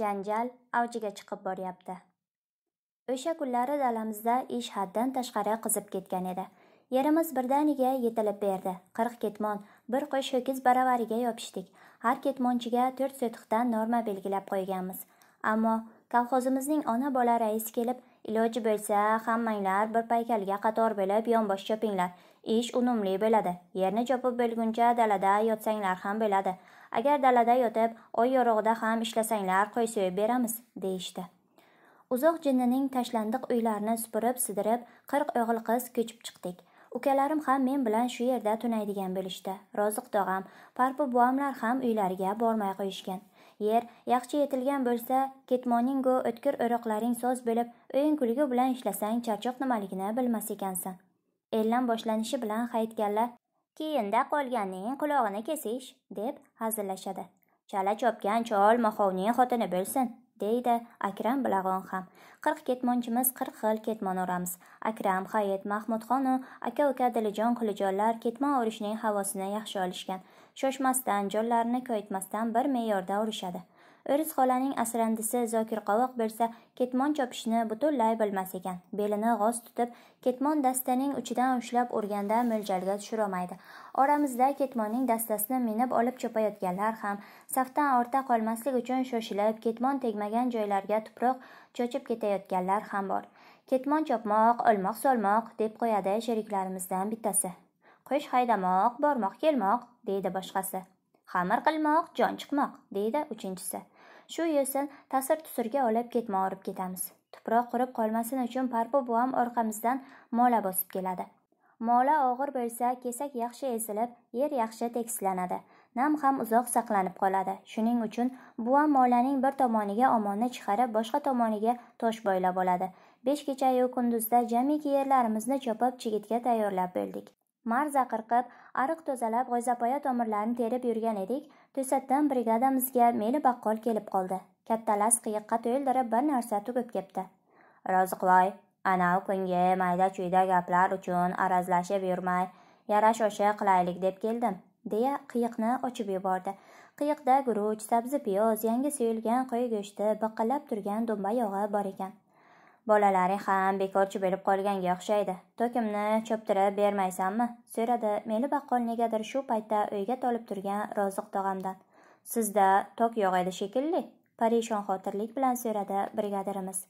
janjal avjiga chiqib boryapti o'sha kunlari dalamizda ish haddan tashqari qizib ketgan edi yerimiz birdaniga yetilib berdi qirq ketmon bir qo'sh ho'kiz baravariga yopishdik har ketmonchiga to'rt sotiqdan norma belgilab qo'yganmiz ammo kolxozimizning ona bola raisi kelib iloji bo'lsa hammanglar bir paykalga qator bo'lib yonbosh chopinglar ish unumli bo'ladi yerni chopib bo'lguncha dalada yotsanglar ham bo'ladi agar dalada yotib oy yorug'ida ham ishlasanglar qo'y so'yib beramiz deyishdi uzoq jinnining tashlandiq uylarini supurib sidirib qirq o'g'il qiz ko'chib chiqdik ukalarim ham men bilan shu yerda tunaydigan bo'lishdi roziq tog'am parpi buvamlar ham uylariga bormay qo'yishgan yer yaxshi yetilgan bo'lsa ketmoningu o'tkir o'roqlaring soz bo'lib o'yin kulgi bilan ishlasang charchoq nimaligini bilmas ekansan ellam boshlanishi bilan hayitgalla keyinda qolganning qulog'ini kesish deb hazillashadi chala chopgan chol mahovning xotini bo'lsin deydi akram bilag'on ham qirq ketmonchimiz qirq xil ketmon o'ramiz akram hayit mahmudxonu aka uka dilijon qulijonlar ketmon urishning havosini yaxshi olishgan shoshmasdan jonlarini koyitmasdan bir me'yorda urishadi o'ris xolaning asrandisi zokir qovoq bo'lsa, ketmon chopishni butunlay bilmas ekan belini g'oz tutib ketmon dastaning uchidan ushlab urganda mo'ljalga tushirolmaydi oramizda ketmonning dastasini minib olib chopayotganlar ham safdan ortda qolmaslik uchun shoshilib ketmon tegmagan joylarga tuproq cho'chib ketayotganlar ham bor ketmon chopmoq olmoq solmoq deb qo'yadi sheriklarimizdan bittasi qo'sh haydamoq bormoq kelmoq deydi boshqasi xamir qilmoq jon chiqmoq deydi uchinchisi shu yo'sin tasir tusirga olib ketma orib ketamiz tuproq qurib qolmasin uchun parpo buvam orqamizdan mola bosib keladi mola og'ir bo'lsa kesak yaxshi ezilib yer yaxshi tekislanadi nam ham uzoq saqlanib qoladi shuning uchun buvam molaning bir tomoniga omonni chiqarib boshqa tomoniga tosh boylab oladi besh kechayu kunduzda jamiki yerlarimizni chopib chigitga tayyorlab bo'ldik marza qirqib ariq tozalab g'o'zapoya tomirlarini terib yurgan edik to'satdan brigadamizga meli baqqol kelib qoldi kattalas qiyiqqa to'ldirib bir narsa tugib kepti roziqvoy anavi kungi mayda chuyda gaplar uchun arazlashib yurmay yarash osha qilaylik deb keldim deya qiyiqni ochib yubordi qiyiqda guruch sabzi piyoz yangi so'yilgan qo'y go'shti biqillab turgan do'mba yog'i bor ekan bolalari ham bekorchi bo'lib qolganga o'xshaydi tokimni cho'ptirib bermaysanmi so'radi meli baqqol negadir shu paytda uyga tolib turgan roziq tog'amdan sizda tok yo'q edi shekilli parishon xotirlik bilan so'radi brigadirimiz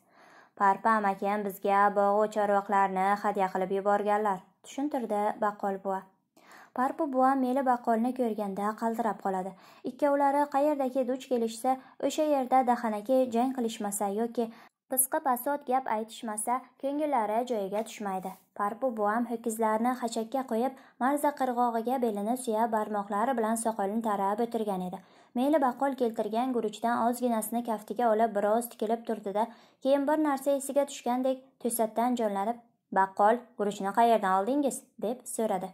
parpa amakim bizga bog'u chorvoqlarni hadya qilib yuborganlar tushuntirdi baqqol buva parpa buva meli baqqolni ko'rganda qaldirab qoladi ikkovlari qayerdaki duch kelishsa o'sha yerda dahanaki jang qilishmasa yoki qisqa pasot gap aytishmasa ko'ngillari joyiga tushmaydi parpu buvam ho'kizlarni xachakka qo'yib marza qirg'og'iga belini suyab barmoqlari bilan soqolini tarab o'tirgan edi meli baqol keltirgan guruchdan ozginasini kaftiga olib biroz tikilib turdida keyin bir narsa esiga tushgandek to'satdan jonlanib baqqol guruchni qayerdan oldingiz deb so'radi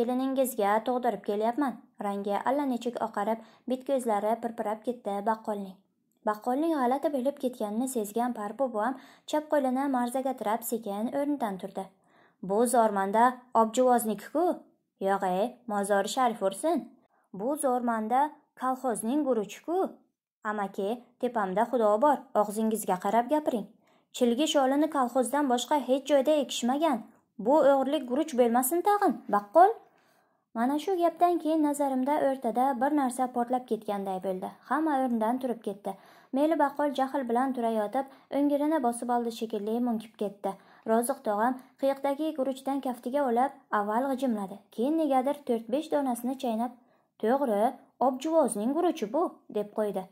keliningizga tug'dirib kelyapman rangi allanechuk oqarib bit ko'zlari pirpirab ketdi baqqolning baqqolning g'alati bo'lib ketganini sezgan parpo buvam chap qo'lini marzaga tirab sekin o'rnidan turdi bu zormanda objivoznikiku ku ey mozori sharif ursin bu zo'rmanda kolxozning guruchi-ku? amaki tepamda xudo bor og'zingizga qarab gapiring chilgi sholini kolxozdan boshqa hech joyda ekishmagan bu o'g'irlik guruch bo'lmasin tag'in baqqol mana shu gapdan keyin nazarimda o'rtada bir narsa portlab ketganday bo'ldi hamma o'rnidan turib ketdi meli baqol jahl bilan turayotib o'ngirini bosib oldi shekilli munkib ketdi roziq tog'am qiyiqdagi guruchdan kaftiga olib avval g'ijimladi keyin negadir to'rt besh donasini chaynab to'g'ri objuvozning guruchi bu deb qo'ydi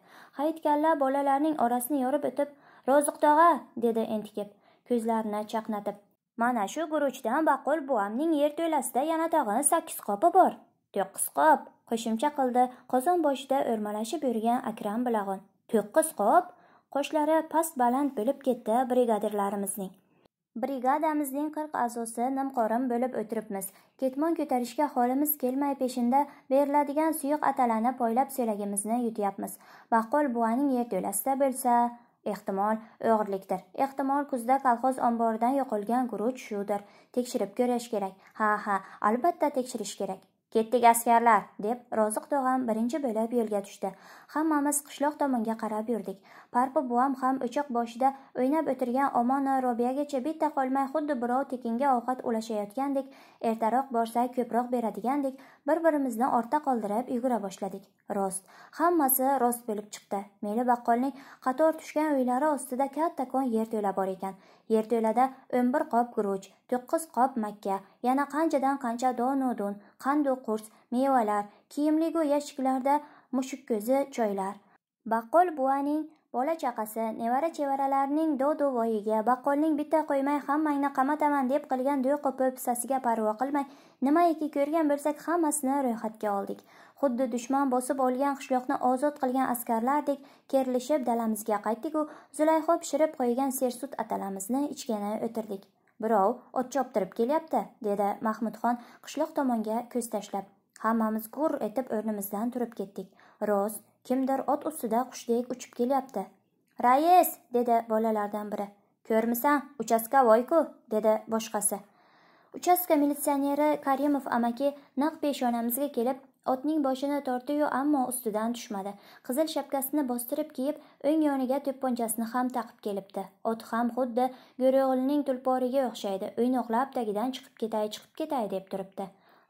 hayitgalla bolalarning orasini yorib o'tib roziq tog'a dedi entikib ko'zlarini chaqnatib mana shu guruchdan baqul buvamning to'lasida yana tag'in sakkiz qopi bor to'qqiz qop qo'shimcha qildi qozon boshida o'rmalashib yurgan akram bilag'on to'qqiz qop qoshlari past baland bo'lib ketdi brigadirlarimizning brigadamizning qirq a'zosi nimqorin bo'lib o'tiribmiz ketmon ko'tarishga holimiz kelmay peshinda beriladigan suyuq atalani poylab so'lagimizni yutyapmiz baqqol buvaning yerto'lasida bo'lsa ehtimol o'g'irlikdir ehtimol kuzda kolxoz omboridan yo'qolgan guruch shudir tekshirib ko'rish kerak ha ha albatta tekshirish kerak ketdik askarlar deb roziq tog'am birinchi bo'lib yo'lga tushdi hammamiz qishloq tomonga qarab yurdik parpi buvam ham o'choq boshida o'ynab o'tirgan omona robiyagacha bitta qolmay xuddi birov tekinga ovqat ulashayotgandek ertaroq borsak ko'proq beradigandek bir birimizni ortda qoldirib yugura boshladik rost hammasi rost bo'lib chiqdi meli baqqolning qator tushgan uylari ostida kattakon yer to'la bor ekan yerto'lada o'n bir qop guruch to'qqiz qop makka yana qanchadan qancha donudun qandu qurs mevalar kiyimligu yashiklarda mushukko'zi choylar baqqol buvaning bola chaqasi nevara chevaralarining dodu voyiga baqqolning bitta qo'ymay hammangni qamataman deb qilgan do'y qo'pi pissasiga parvo qilmay nimaiki ko'rgan bo'lsak hammasini ro'yxatga oldik xuddi dushman bosib olgan qishloqni ozod qilgan askarlardek kerilishib dalamizga qaytdiku zulayho pishirib qo'ygan sersut atalamizni ichgani o'tirdik birov ot choptirib kelyapti dedi mahmudxon qishloq tomonga ko'z tashlab hammamiz gur etib o'rnimizdan turib ketdik rost kimdir ot ustida qushdek uchib kelyapti rais dedi bolalardan biri ko'rmisan uchastkovoyku dedi boshqasi uchastka militsioneri karimov amaki naq peshonamizga kelib otning boshini tortdi-yu, ammo ustidan tushmadi qizil shapkasini bostirib kiyib o'ng yoniga to'pponchasini ham taqib kelibdi ot ham xuddi go'rio'g'lining tulporiga o'xshaydi o'ynoqlab tagidan chiqib ketay chiqib ketay deb turibdi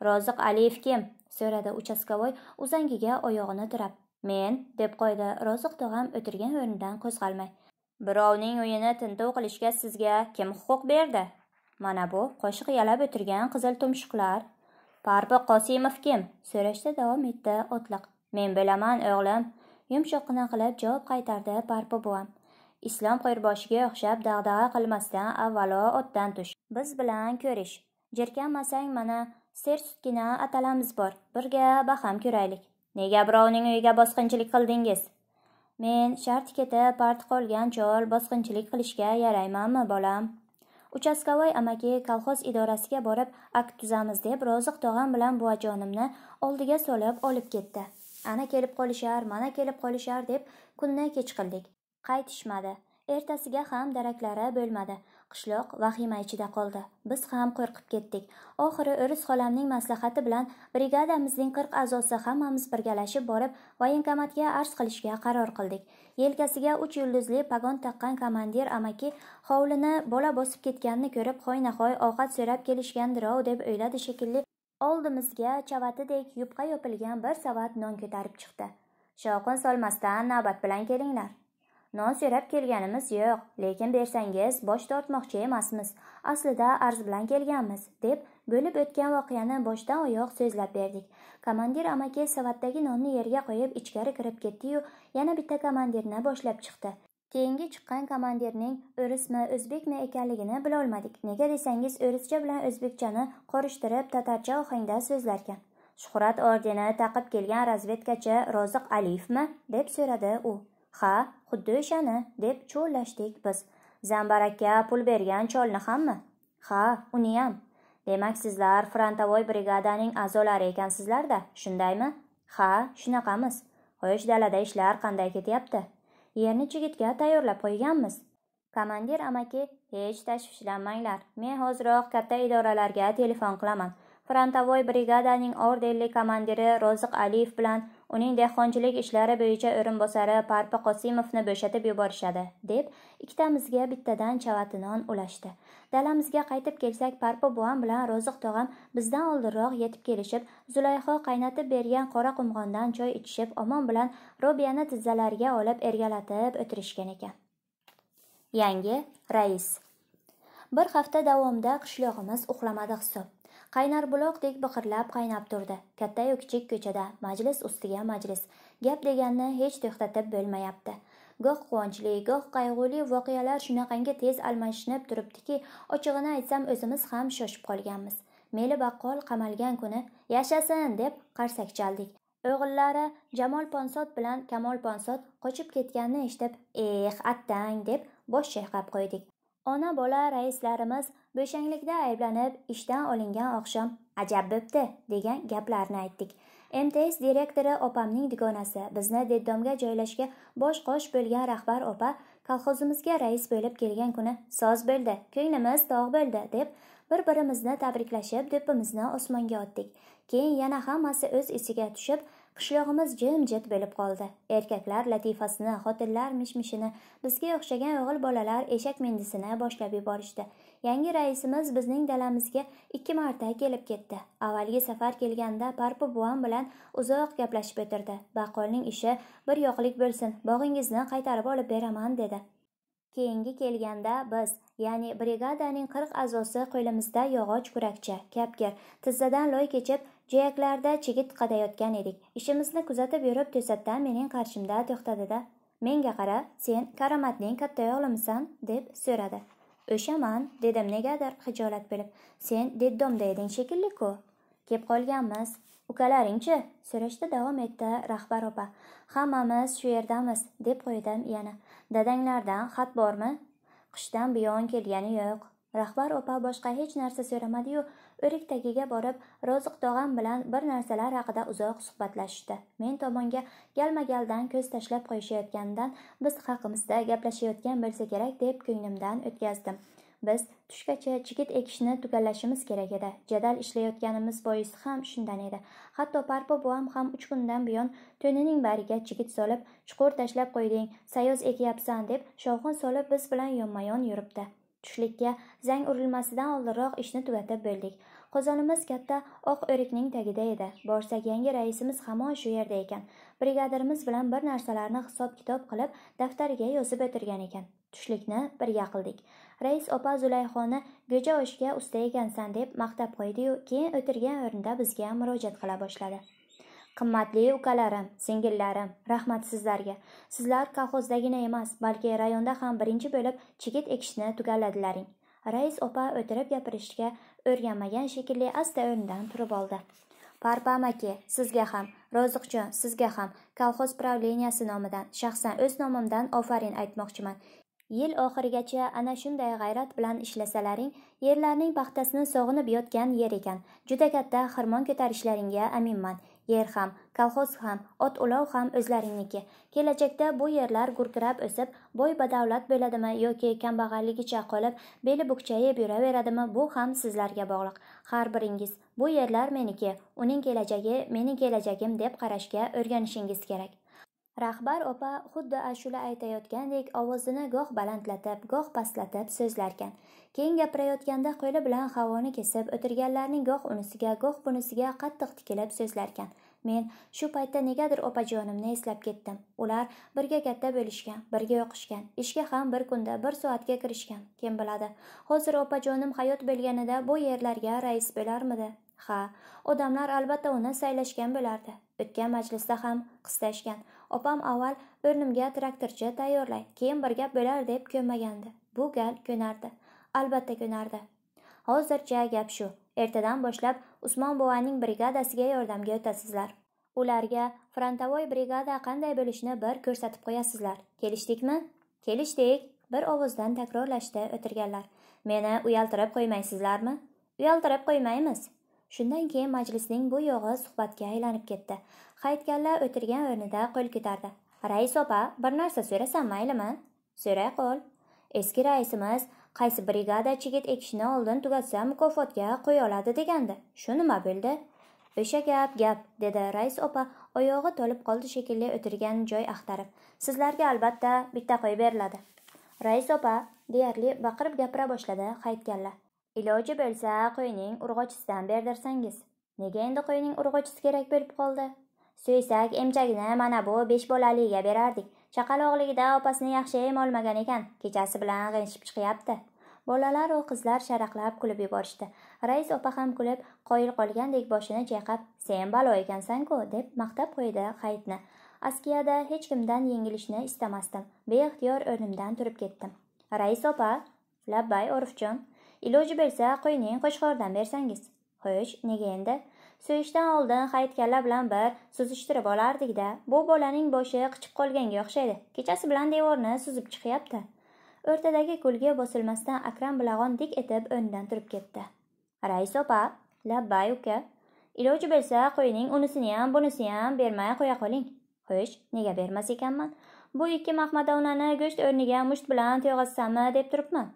roziq aliyev kim so'radi uchastkovoy uzangiga oyog'ini tirab men deb qo'ydi roziq tog'am o'tirgan o'rnidan qo'zg'almay birovning uyini tintuv qilishga sizga kim huquq berdi mana bu qoshiq yalab o'tirgan qizil tumshuqlar Parpa qosimov kim so'rashda davom etdi otliq men bilaman o'g'lim yumshoqqina qilib javob qaytardi Parpa buvam islom qo'yirboshiga o'xshab dag'dag'a qilmasdan avvalo otdan tush biz bilan ko'rish jirkanmasang mana ser sutgina atalamiz bor birga baham ko'raylik nega birovning uyiga bosqinchilik qildingiz men shart ketib part qolgan chol bosqinchilik qilishga yaraymanmi bolam uchastkovoy amaki kolxoz idorasiga borib akt tuzamiz deb roziq tog'am bilan buvajonimni oldiga solib olib ketdi ana kelib qolishar mana kelib qolishar deb kunni qildik qaytishmadi ertasiga ham daraklari bo'lmadi qishloq vahima ichida qoldi biz ham qo'rqib ketdik oxiri o'ris xolamning maslahati bilan brigadamizning qirq a'zosi hammamiz birgalashib borib voyenkomatga arz qilishga qaror qildik yelkasiga uch yulduzli pagon taqqan komandir amaki hovlini bola bosib ketganini ko'rib hoynahoy ovqat so'rab kelishgandirov deb o'yladi shekilli oldimizga chavatidek yupqa yopilgan bir savat non ko'tarib chiqdi shovqin solmasdan navbat bilan kelinglar non so'rab kelganimiz yo'q lekin bersangiz bosh tortmoqchi emasmiz aslida arz bilan kelganmiz deb bo'lib o'tgan voqeani boshdan oyoq so'zlab berdik komandir amaki savatdagi nonni yerga qo'yib ichkari kirib ketdiyu yana bitta komandirni boshlab chiqdi keyingi chiqqan komandirning o'rismi o'zbekmi ekanligini bilolmadik nega desangiz o'rischa bilan o'zbekchani qorishtirib tatarcha ohangda so'zlarkan shuhrat ordeni taqib kelgan razvedkachi roziq aliyevmi deb so'radi u ha xuddi o'shani deb cho'llashdik biz zambarakka pul bergan cholni hammi ha uniyam demak sizlar frontovoy brigadaning a'zolari ekansizlarda shundaymi ha shunaqamiz xo'sh dalada ishlar qanday ketyapti yerni chigitga tayyorlab qo'yganmiz komandir amaki hech tashvishlanmanglar men hoziroq katta idoralarga telefon qilaman frontovoy brigadaning ordenli komandiri roziq aliyev bilan uning dehqonchilik ishlari bo'yicha o'rinbosari parpa qosimovni bo'shatib yuborishadi deb ikkitamizga bittadan chavati non ulashdi dalamizga qaytib kelsak parpa buvam bilan roziq tog'am bizdan oldinroq yetib kelishib zulayho qaynatib bergan qora qumg'ondan choy ichishib omon bilan robiyani tizzalariga olib ergalatib o'tirishgan ekan yangi rais bir hafta davomida qishlog'imiz uxlamadi hisob buloqdek biqirlab qaynab turdi kattayu kichik ko'chada majlis ustiga majlis gap deganni hech to'xtatib bo'lmayapti goh quvonchli goh qayg'uli voqealar shunaqangi tez almashinib turibdiki ochig'ini aytsam o'zimiz ham shoshib qolganmiz meli baqqol qamalgan kuni yashasin deb qarsak chaldik o'g'illari jamol ponsod bilan kamol ponsod qochib ketganini eshitib eh attang deb bosh chayqab qo'ydik ona bola raislarimiz bo'shanglikda ayblanib ishdan olingan oqshom ajab bo'pti degan gaplarni aytdik mts direktori opamning dugonasi bizni detdomga joylashga bosh qosh bo'lgan rahbar opa kolxozimizga rais bo'lib kelgan kuni soz bo'ldi ko'nglimiz tog' bo'ldi deb bir birimizni tabriklashib do'ppimizni osmonga otdik keyin yana hammasi o'z ichiga tushib qishlog'imiz jimjit bo'lib qoldi erkaklar latifasini xotinlar mishmishini bizga o'xshagan o'g'il bolalar eshak mendisini boshlab yuborishdi yangi raisimiz bizning dalamizga ikki marta kelib ketdi avvalgi safar kelganda parpi buvam bilan uzoq gaplashib o'tirdi baqolning ishi bir yo'qlik bo'lsin bog'ingizni qaytarib olib beraman dedi keyingi kelganda biz ya'ni brigadaning qirq a'zosi qo'limizda yog'och kurakcha kapgir tizzadan loy kechib jiyaklarda chigit qadayotgan edik ishimizni kuzatib yurib to'satdan mening qarshimda to'xtadida menga qara sen karomatning katta o'g'limisan deb so'radi o'shaman dedim negadir xijolat bo'lib sen detdomda eding shekilli ku kelib qolganmiz ukalaringchi so'rashda davom etdi rahbar opa hammamiz shu yerdamiz deb qo'ydim yana dadanglardan xat bormi qishdan buyon kelgani yo'q rahbar opa boshqa hech narsa so'ramadiyu o'rik tagiga borib roziq tog'am bilan bir narsalar haqida uzoq suhbatlashishdi men tomonga galma galdan ko'z tashlab qo'yishayotganidan biz haqimizda gaplashayotgan bo'lsa kerak deb ko'nglimdan o'tkazdim biz tushgacha chigit ekishni tugallashimiz kerak edi jadal ishlayotganimiz boisi ham shundan edi hatto parpa buvam ham uch kundan buyon to'nining bariga chigit solib chuqur tashlab qo'yding sayoz ekyapsan deb shovqin solib biz bilan yonma yon yuribdi Tushlikka zang urilmasidan oldinroq ishni tugatib bo'ldik. Qozonimiz katta oq o'rikning tagida edi. Borsak yangi raisimiz hamon shu yerda ekan. Brigadirimiz bilan bir narsalarni hisob-kitob qilib, daftariga yozib o'tirgan ekan. Tushlikni birga qildik. Rais opa Zulayxoni go'ja oshga usta ekansan deb maqtab qo'ydiyu yu keyin o'tirgan o'rinda bizga murojaat qila boshladi. qimmatli ukalarim singillarim rahmat sizlarga sizlar kolxozdagina emas balki rayonda ham birinchi bo'lib chigit ekishni tugalladilaring rais opa o'tirib gapirishga o'rganmagan shekilli asta o'rnidan turib oldi Parpamaki, sizga ham roziqjon sizga ham kolxoz pravleniyasi nomidan shaxsan o'z nomimdan ofarin aytmoqchiman yil oxirigacha ana shunday g'ayrat bilan ishlasalaring yerlarning paxtasini sog'inib yotgan yer ekan juda katta xirmon ko'tarishlaringga aminman yer ham kolxoz ham ot ulov ham o'zlaringniki kelajakda bu yerlar gurkirab o'sib boy badavlat bo'ladimi yoki kambag'alligicha qolib beli bukchayib yuraveradimi bu ham sizlarga bog'liq har biringiz bu yerlar meniki uning kelajagi mening kelajagim deb qarashga o'rganishingiz kerak rahbar opa xuddi ashula aytayotgandek ovozini goh balandlatib goh pastlatib so'zlarkan keyin gapirayotganda qo'li bilan havoni kesib o'tirganlarning goh unisiga goh bunisiga qattiq tikilib so'zlarkan men shu paytda negadir opajonimni eslab ketdim ular birga katta bo'lishgan birga o'qishgan ishga ham bir kunda bir soatga kirishgan kim biladi hozir opajonim hayot bo'lganida bu yerlarga rais bo'larmidi ha odamlar albatta uni saylashgan bo'lardi o'tgan majlisda ham qistashgan opam avval o'rnimga traktorchi tayyorlay keyin bir gap bo'lar deb ko'nmagandi bu gal ko'nardi albatta ko'nardi hozircha gap shu ertadan boshlab usmon buvaning brigadasiga yordamga o'tasizlar ularga frontovoy brigada qanday bo'lishini bir ko'rsatib qo'yasizlar kelishdikmi kelishdik bir ovozdan takrorlashdi o'tirganlar meni uyaltirib qo'ymaysizlarmi uyaltirib qo'ymaymiz shundan keyin majlisning bu yog'i suhbatga aylanib ketdi qaytganlar o'tirgan o'rnida qo'l ko'tardi rais opa bir narsa so'rasam maylimi so'ray qol eski raisimiz qaysi brigada chigit ekishni oldin tugatsa mukofotga qo'ya oladi degandi shu nima bo'ldi o'sha gap gap dedi rais opa oyog'i to'lib qoldi shekilli o'tirgan joy axtarib sizlarga albatta bitta qo'yib beriladi rais opa deyarli baqirib gapira boshladi qaytganlar Iloji bo'lsa, qo'yning urg'ochisidan berdirsangiz. Nega endi qo'yning urg'ochisi kerak bo'lib qoldi? Suysak, emchagini mana bu besh bolaliga berardik. Chaqaloqligida opasini yaxshi em olmagan ekan, kechasi bilan g'inshib chiqyapti. Bolalar va qizlar sharaqlab kulib yuborishdi. Rais opa ham kulib, qoyil qolgandek boshini chayqab, "Sen balo ekansan-ku", deb maqtab qo'ydi Hayitni. Askiyada hech kimdan yengilishni istamasdim. Beixtiyor o'rnimdan turib ketdim. "Rais opa, labbay Orifjon, iloji bo'lsa qo'yning qo'chqordan bersangiz xo'sh nega endi so'yishdan oldin hayit bilan bir suzishtirib olardikda bu bolaning boshi qichib qolganga o'xshaydi kechasi bilan devorni suzib chiqyapti o'rtadagi ko'lga bosilmasdan akram bilag'on dik etib o'rnidan turib ketdi rais opa labbay uka iloji bo'lsa qo'yning bunisini ham bermay qo'ya qoling xo'sh nega bermas ekanman bu ikki mahmadonani go'sht o'rniga musht bilan to'yg'azsami deb turibman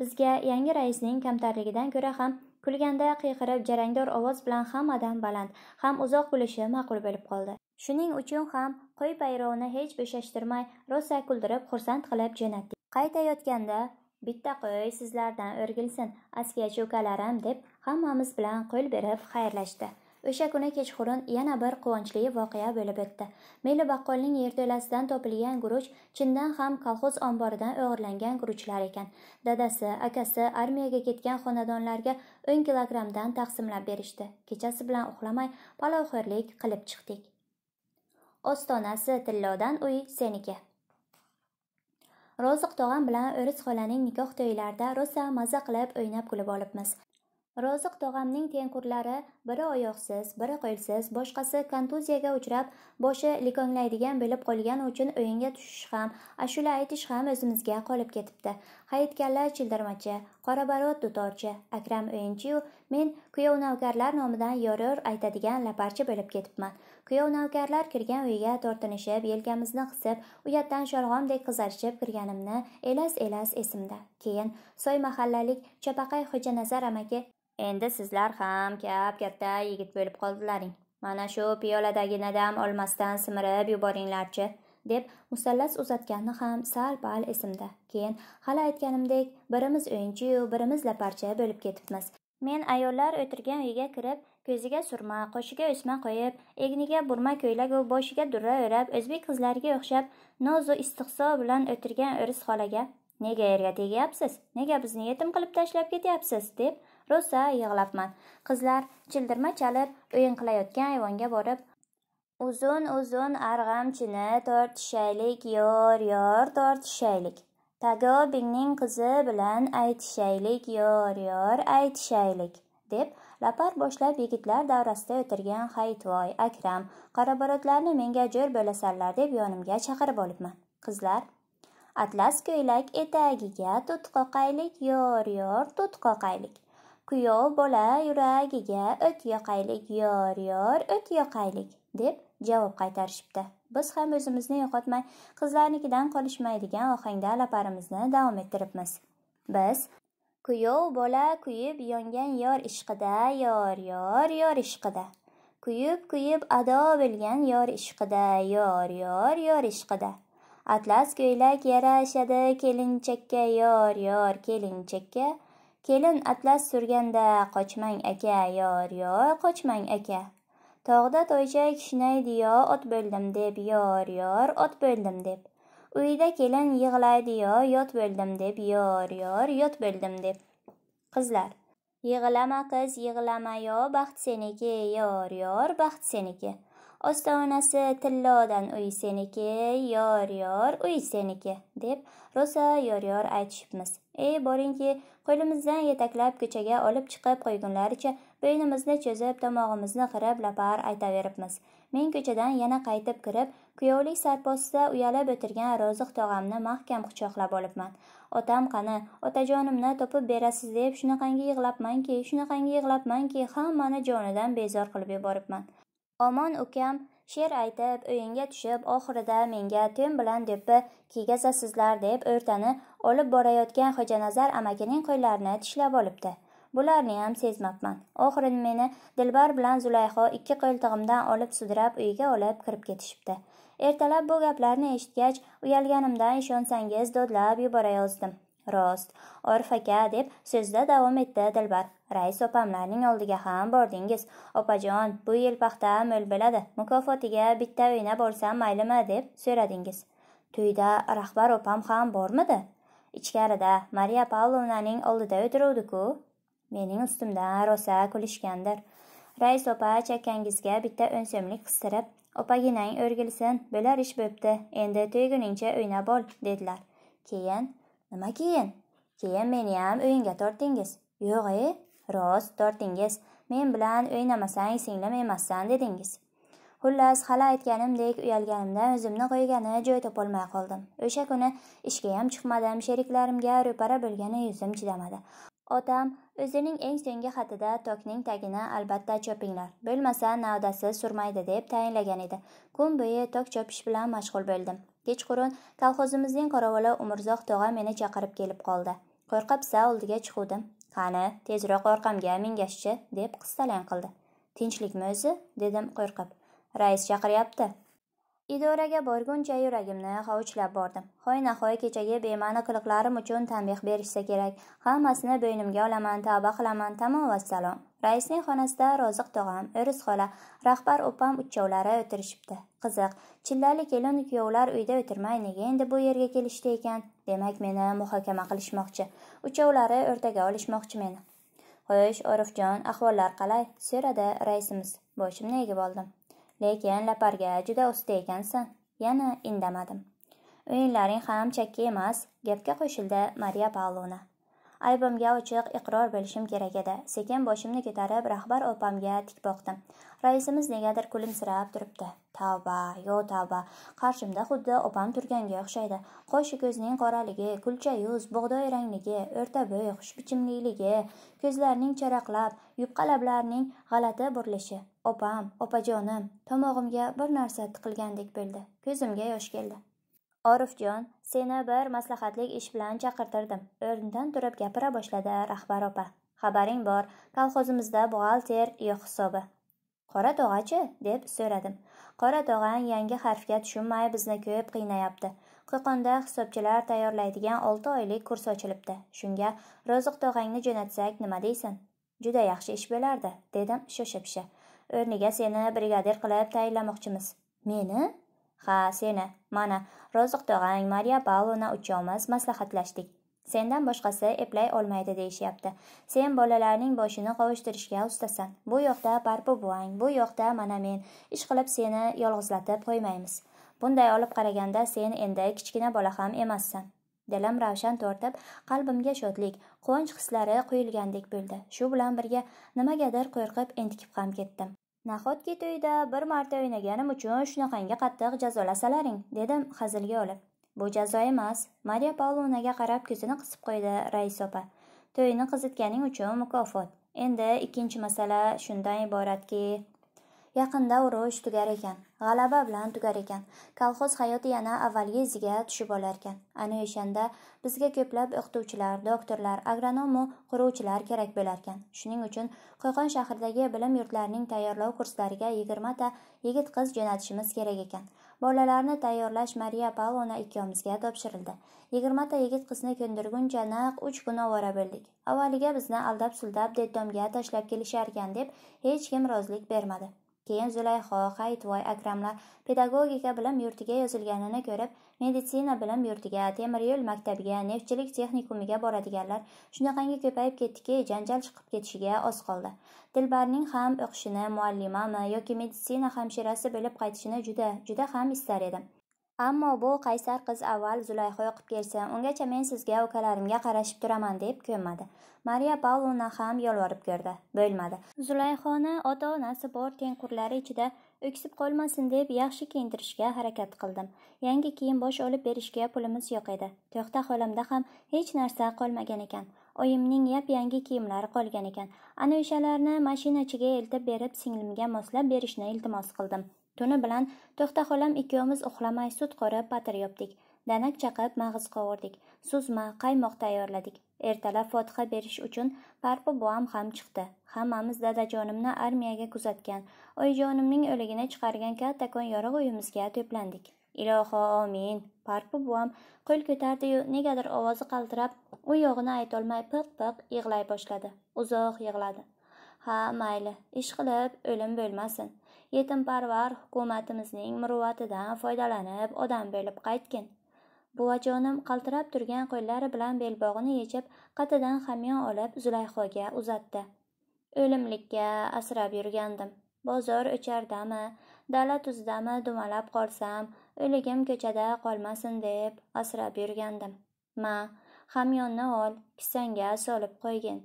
bizga yangi raisning kamtarligidan ko'ra ham kulganda qiyqirib jarangdor ovoz bilan hammadan baland ham uzoq bo'lishi ma'qul bo'lib qoldi shuning uchun ham qo'y bayrovni hech bo'shashtirmay rosa kuldirib xursand qilib jo'natdik qaytayotganda bitta qo'y sizlardan o'rgilsin askiya ukalarim deb hammamiz bilan qo'l berib xayrlashdi o'sha kuni kechqurun yana bir quvonchli voqea bo'lib o'tdi meli baqqolning yerto'lasidan topilgan guruch chindan ham kolxoz omboridan o'g'irlangan guruchlar ekan dadasi akasi armiyaga ketgan xonadonlarga o'n kilogrammdan taqsimlab berishdi kechasi bilan uxlamay palovxo'rlik qilib chiqdik ostonasi tillodan uy seniki roziq tog'am bilan o'ris xolaning nikoh to'ylarida rosa maza qilib o'ynab kulib olibmiz roziq tog'amning tengqurlari biri oyoqsiz biri qo'lsiz boshqasi kontuziyaga uchrab boshi likonglaydigan bo'lib qolgani uchun o'yinga tushish ham ashula aytish ham o'zimizga qolib ketibdi hayitkallar childirmachi qorabarot dutorchi akram o'yinchiyu men kuyov navkarlar nomidan yorir aytadigan laparchi bo'lib ketibman kuyov navkarlar kirgan uyga tortinishib yelkamizni qisib uyatdan sholg'omdek qizarishib kirganimni elas elas esimda keyin soy mahallalik chapaqay xo'janazar amaki endi sizlar ham kap katta yigit bo'lib qoldilaring mana shu piyoladagini dam olmasdan simirib yuboringlarchi deb musallas uzatgani ham sal pal esimda keyin hali aytganimdek birimiz o'yinchiyu birimiz laparcha bo'lib ketibmiz men ayollar o'tirgan uyga kirib ko'ziga surma qoshiga o'sma qo'yib egniga burma ko'ylagu boshiga durra o'rab o'zbek qizlariga o'xshab nozu istiqso bilan o'tirgan o'ris xolaga nega erga tegyapsiz nega bizni yetim qilib tashlab ketyapsiz deb rosa yig'labman qizlar childirma chalib o'yin qilayotgan ayvonga borib uzun uzun arg'amchini tortishaylik yor yor tortishaylik tagobingning qizi bilan aytishaylik yor yor aytishaylik deb lapar boshlab yigitlar davrasida o'tirgan hayitvoy akram qoraborotlarni menga jo'r bo'lasanlar deb yonimga chaqirib olibman qizlar atlas ko'ylak etagiga tut qoqaylik yor yor tut qoqaylik kuyov bola yuragiga o't yoqaylik yor yor o't yoqaylik deb javob qaytarishibdi biz ham o'zimizni yo'qotmay qizlarnikidan qolishmaydigan ohangda alaparimizni davom ettiribmiz biz kuyov bola kuyib yongan yor ishqida yor yor yor ishqida kuyib kuyib ado bo'lgan yor ishqida yor yor yor ishqida atlas ko'ylak yarashadi kelinchakka yor yor kelinchakka kelin atlas surganda qochmang aka yor yor qochmang aka tog'da to'ycha kishnaydi yo ot bo'ldim deb yor yor ot bo'ldim deb uyda kelin yig'laydi yo yot bo'ldim deb yor yor yot bo'ldim deb qizlar yig'lama qiz yig'lama yo baxt seniki yor yor baxt seniki ostonasi tillodan uy seniki yor yor uy seniki deb rosa yor yor aytishibmiz e boringki qo'limizdan yetaklab ko'chaga olib chiqib qo'ygunlaricha bo'ynimizni cho'zib tomog'imizni qirib lapar aytaveribmiz men ko'chadan yana qaytib kirib kuyovlik sarposida uyalib o'tirgan roziq tog'amni mahkam quchoqlab olibman otam qani otajonimni topib berasiz deb shunaqangi yig'labmanki shunaqangi yig'labmanki hammani jonidan bezor qilib yuboribman omon ukam she'r aytib o'yinga tushib oxirida menga tem bilan do'ppi kiygazasizlar deb o'rtani olib borayotgan xo'janazar amakining qo'llarini tishlab olibdi bularni ham sezmabman oxiri meni dilbar bilan zulayho ikki qo'ltig'imdan olib sudrab uyiga olib kirib ketishibdi ertalab bu gaplarni eshitgach uyalganimdan ishonsangiz dodlab yuborayozdim rost orif aka deb so'zida davom etdi dilbar rais opamlarning oldiga ham bordingiz opajon bu yil paxta mo'l bo'ladi mukofotiga bitta o'yna bo'lsam maylimi deb so'radingiz to'yda rahbar opam ham bormidi ichkarida mariya pavlovnaning oldida o'tiruvdiku mening ustimdan rosa kulishgandir rais opa chakkangizga bitta o'n so'mlik qistirib opaginang o'rgilsin bo'lar ish bo'pti endi to'yguningcha o'ynab ol dedilar keyin nima keyin keyin meniyam o'yinga tortdingiz yo'q e rost tortdingiz men bilan o'ynamasang singlim emassan dedingiz xullas hali aytganimdek uyalganimdan o'zimni qo'ygani joy topolmay qoldim o'sha kuni ishgayam chiqmadim sheriklarimga ro'para bo'lgani yuzim chidamadi otam o'zining eng so'nggi xatida tokning tagini albatta chopinglar bo'lmasa navdasi surmaydi deb tayinlagan edi kun bo'yi tok chopish bilan mashg'ul bo'ldim kechqurun kolxozimizning qorovuli umrzoq tog'a meni chaqirib kelib qoldi qo'rqabsa oldiga chiquvdim qani tezroq orqamga mingashchi deb qistalang qildi tinchlikmi o'zi dedim qo'rqib rais chaqiryapti idoraga borguncha yuragimni hovuchlab bordim hoy nahoy kechagi bema'ni qiliqlarim uchun tanbeh berishsa kerak hammasini bo'ynimga olaman tavba qilaman tamom vassalom raisning xonasida roziq tog'am o'ris xola rahbar opam uchovlari o'tirishibdi qiziq chillali kelin kuyovlar uyda o'tirmay nega endi bu yerga kelishdi ekan demak meni muhokama qilishmoqchi uchovlari o'rtaga olishmoqchi meni xo'sh orifjon ahvollar qalay so'radi raisimiz boshimni egib oldim lekin laparga juda usta ekansan yana indamadim o'yinlaring ham chakki emas gapga qo'shildi mariya pavlovna aybimga ochiq iqror bo'lishim kerak edi sekin boshimni ko'tarib rahbar opamga tik boqdim raisimiz negadir kulimsirab turibdi tavba yo tavba qarshimda xuddi opam turganga o'xshaydi qoshi ko'zning qoraligi kulcha yuz bug'doy rangligi o'rta bo'y xushbichimliligi ko'zlarning charaqlab yupqa lablarning g'alati burilishi opam opajonim tomog'imga bir narsa tiqilgandek bo'ldi ko'zimga yosh keldi orifjon seni bir maslahatlik ish bilan chaqirtirdim o'rnidan turib gapira boshladi rahbar opa xabaring bor kolxozimizda buxgalter yo'q hisobi qora tog'achi deb so'radim qora tog'an yangi harfga tushunmay bizni ko'p qiynayapti qo'qonda hisobchilar tayyorlaydigan olti oylik kurs ochilibdi shunga roziq tog'angni jo'natsak nima deysan juda yaxshi ish bo'lardi dedim shosha pisha o'rniga seni brigadir qilib tayinlamoqchimiz meni ha seni mana roziq tog'ang mariya pavlovna uchovimiz maslahatlashdik sendan boshqasi eplay olmaydi deyishyapti sen bolalarning boshini qovushtirishga ustasan bu yoqda parpi buvang bu yoqda mana men ish qilib seni yolg'izlatib qo'ymaymiz bunday olib qaraganda sen endi kichkina bola ham emassan dilim ravshan tortib qalbimga shodlik quvonch hislari quyilgandek bo'ldi shu bilan birga nimagadir qo'rqib entikib ham ketdim nahotki to'yda bir marta o'ynaganim uchun shunaqangi qattiq jazolasalaring dedim hazilga olib bu jazo emas mariya pavlovnaga qarab ko'zini qisib qo'ydi rais opa to'yini qizitganing uchun mukofot endi ikkinchi masala shundan iboratki yaqinda urush tugar ekan g'alaba bilan tugar ekan kolxoz hayoti yana avvalgi iziga tushib olar ekan ana o'shanda bizga ko'plab o'qituvchilar doktorlar agronomu quruvchilar kerak bo'lar ekan shuning uchun qo'qon shahridagi bilim yurtlarining tayyorlov kurslariga yigirmata yigit qiz jo'natishimiz kerak ekan bolalarni tayyorlash mariya pavlovna ikkovimizga topshirildi yigirmata yigit qizni ko'ndirguncha naq uch kun ovora bo'ldik avvaliga bizni aldab suldab detdomga tashlab kelisharkan deb hech kim rozilik bermadi keyin zulayho hayitvoy akramlar pedagogika bilim yurtiga yozilganini ko'rib meditsina bilim yurtiga temir yo'l maktabiga neftchilik texnikumiga boradiganlar shunaqangi ko'payib ketdiki janjal chiqib ketishiga oz qoldi dilbarning ham o'qishini muallimami yoki meditsina hamshirasi bo'lib qaytishini juda juda ham istar edim ammo bu qaysar qiz avval zulayho yoqib kelsin ungacha men sizga ukalarimga qarashib turaman deb ko'nmadi mariya pavlovna ham yolvorib ko'rdi bo'lmadi zulayhoni ota onasi bor tengqurlari ichida o'ksib qolmasin deb yaxshi kiyintirishga harakat qildim yangi kiyim bosh olib berishga pulimiz yo'q edi to'xta xolamda ham hech narsa qolmagan ekan oyimning yap yangi kiyimlari qolgan ekan ana o'shalarni mashinachiga eltib berib singlimga moslab berishni iltimos qildim tuni bilan to'xta xolam ikkovimiz uxlamay sut qorib patir yopdik danak chaqib mag'iz qovurdik suzma qaymoq tayyorladik ertalab fotiha berish uchun parpi buvam ham chiqdi hammamiz dadajonimni armiyaga kuzatgan oyijonimning o'ligini chiqargan kattakon yorug' uyimizga to'plandik iloho omin parpi buvam qo'l ko'tardiyu negadir ovozi qaltirab u yog'ini aytolmay piq piq yig'lay boshladi uzoq yig'ladi ha mayli ish qilib o'lim bo'lmasin yetimparvar hukumatimizning muruvvatidan foydalanib odam bo'lib qaytgin buvajonim qaltirab turgan qo'llari bilan belbog'ini yechib qatidan hamyon olib zulayhoga uzatdi o'limlikka asrab yurgandim bozor o'chardami dala tuzdami dumalab qolsam o'ligim ko'chada qolmasin deb asrab yurgandim ma hamyonni ol kissangga solib qo'ygin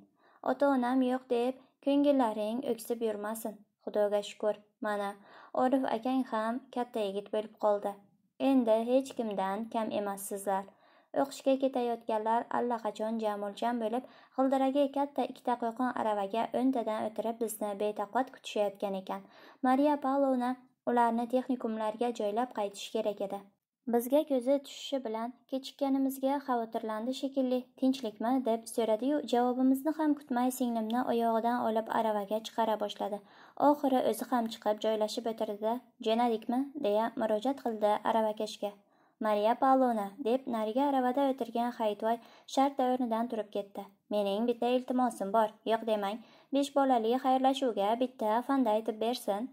ota onam yo'q deb ko'ngillaring o'ksib yurmasin xudoga shukur mana orif akang ham katta yigit bo'lib qoldi endi hech kimdan kam emassizlar o'qishga ketayotganlar allaqachon jamuljam bo'lib g'ildiragi katta ikkita qo'yqon aravaga o'ntadan o'tirib bizni betaqat kutishayotgan ekan mariya pavlovna ularni texnikumlarga joylab qaytish kerak edi bizga ko'zi tushishi bilan kechikkanimizga xavotirlandi shekilli tinchlikmi deb so'radiyu javobimizni ham kutmay singlimni oyog'idan olib aravaga chiqara boshladi oxiri o'zi ham chiqib joylashib o'tirdida jo'nadikmi deya murojaat qildi aravakashga mariya pavlovna deb narigi aravada o'tirgan hayitvoy shartta o'rnidan turib ketdi mening bitta iltimosim bor yo'q demang besh bolali xayrlashuvga bitta fanda aytib bersin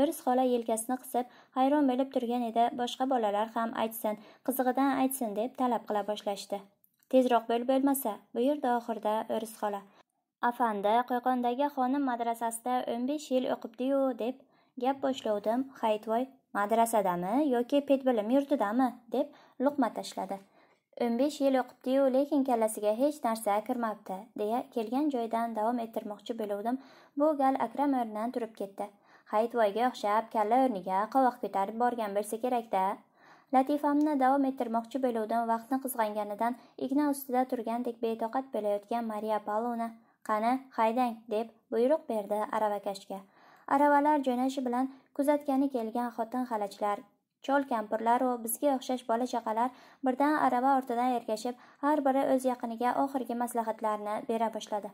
o'ris xola yelkasini qisib hayron bo'lib turgan edi boshqa bolalar ham aytsin qizig'idan aytsin deb talab qila boshlashdi tezroq bo'l bo'lmasa buyurdi oxirida o'ris xola afandi qo'qondagi xonim madrasasida o'n besh yil o'qibdiyu deb gap boshlovdim haytvoy madrasadami yoki pedbilim yurtidami deb luqma tashladi o'n besh yil o'qibdiyu lekin kallasiga hech narsa kirmabdi deya kelgan joydan davom ettirmoqchi bo'luvdim bu gal akram o'rnidan turib ketdi hayitvoyga o'xshab kalla o'rniga qovoq ko'tarib borgan bo'lsa kerakda latifamni davom ettirmoqchi bo'luvdim vaqtni qizg'anganidan igna ustida turgandek betoqat bo'layotgan mariya Palovna qani haydang deb buyruq berdi aravakashga aravalar jo'nashi bilan kuzatgani kelgan xotin xalachlar chol kampirlaru bizga o'xshash bola chaqalar birdan arava ortidan ergashib har biri o'z yaqiniga oxirgi maslahatlarini bera boshladi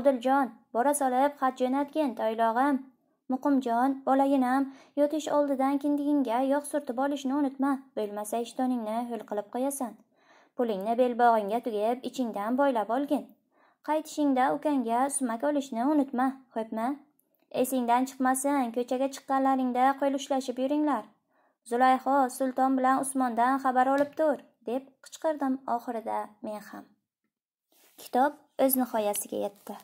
odiljon bora solib xat jo'natgin toylog'im muqimjon bolaginam yotish oldidan kindigingga yog' surtib olishni unutma bo'lmasa ishtoningni ho'l qilib qo'yasan pulingni belbog'ingga tugib ichingdan boylab olgin qaytishingda ukangga sumak olishni unutma xo'pmi esingdan chiqmasin ko'chaga chiqqanlaringda qo'l ushlashib yuringlar zulayho sulton bilan usmondan xabar olib tur deb qichqirdim oxirida men ham kitob o'z nihoyasiga yetdi